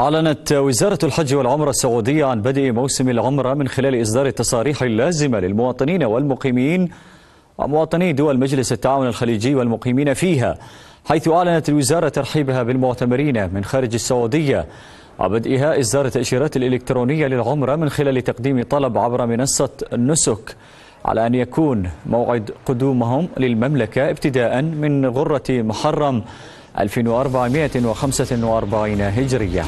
أعلنت وزارة الحج والعمرة السعودية عن بدء موسم العمرة من خلال إصدار التصاريح اللازمة للمواطنين والمقيمين ومواطني دول مجلس التعاون الخليجي والمقيمين فيها حيث أعلنت الوزارة ترحيبها بالمعتمرين من خارج السعودية وبدئها إصدار التأشيرات الإلكترونية للعمرة من خلال تقديم طلب عبر منصة النسك على أن يكون موعد قدومهم للمملكة ابتداء من غرة محرم 1445 هجرية